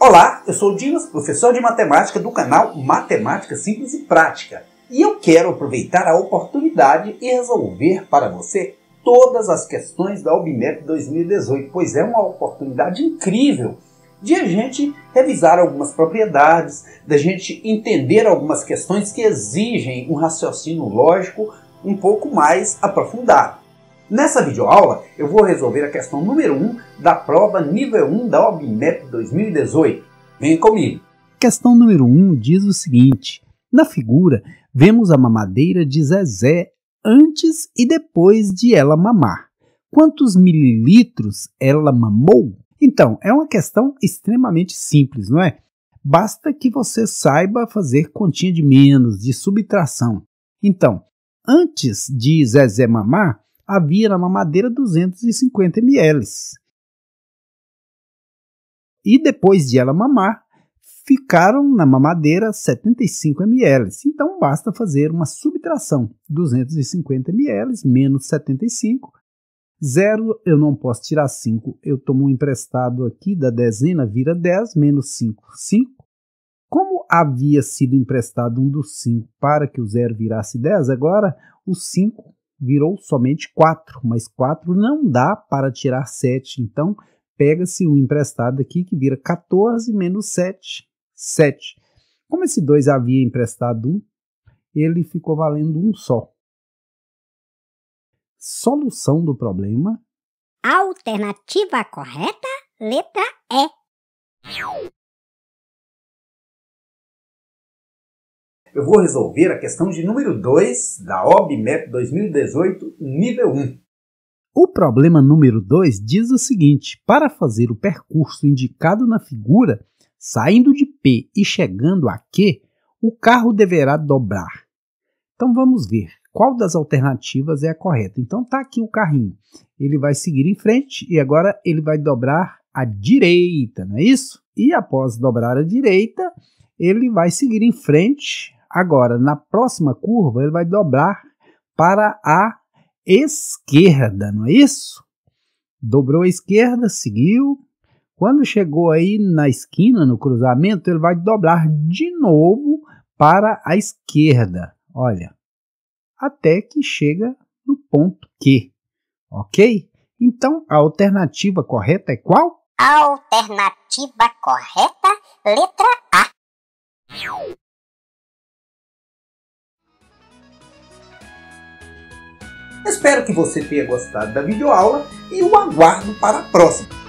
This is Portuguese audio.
Olá, eu sou o Dimas, professor de matemática do canal Matemática Simples e Prática, e eu quero aproveitar a oportunidade e resolver para você todas as questões da Obmep 2018, pois é uma oportunidade incrível de a gente revisar algumas propriedades, da gente entender algumas questões que exigem um raciocínio lógico um pouco mais aprofundado. Nessa videoaula, eu vou resolver a questão número 1 da prova nível 1 da OBMEP 2018. Vem comigo! Questão número 1 diz o seguinte: Na figura, vemos a mamadeira de Zezé antes e depois de ela mamar. Quantos mililitros ela mamou? Então, é uma questão extremamente simples, não é? Basta que você saiba fazer continha de menos, de subtração. Então, antes de Zezé mamar, havia na mamadeira 250 ml. E depois de ela mamar, ficaram na mamadeira 75 ml. Então basta fazer uma subtração: 250 ml menos 75. Zero, eu não posso tirar 5. Eu tomo um emprestado aqui da dezena, vira 10, menos 5, 5. Como havia sido emprestado um dos 5 para que o zero virasse 10, agora o 5 virou somente 4, mas 4 não dá para tirar 7, então pega-se um emprestado aqui que vira 14 menos 7, 7. Como esse 2 havia emprestado 1, ele ficou valendo um só. Solução do problema. Alternativa correta, letra E. Eu vou resolver a questão de número 2 da OBMEP 2018, nível 1. O problema número 2 diz o seguinte: para fazer o percurso indicado na figura, saindo de P e chegando a Q, o carro deverá dobrar. Então vamos ver qual das alternativas é a correta. Então está aqui o carrinho. Ele vai seguir em frente e agora ele vai dobrar à direita, não é isso? E após dobrar à direita, ele vai seguir em frente Agora, na próxima curva, ele vai dobrar para a esquerda, não é isso? Dobrou a esquerda, seguiu. Quando chegou aí na esquina, no cruzamento, ele vai dobrar de novo para a esquerda. Olha, até que chega no ponto Q, ok? Então, a alternativa correta é qual? A alternativa correta, letra Espero que você tenha gostado da videoaula e o aguardo para a próxima.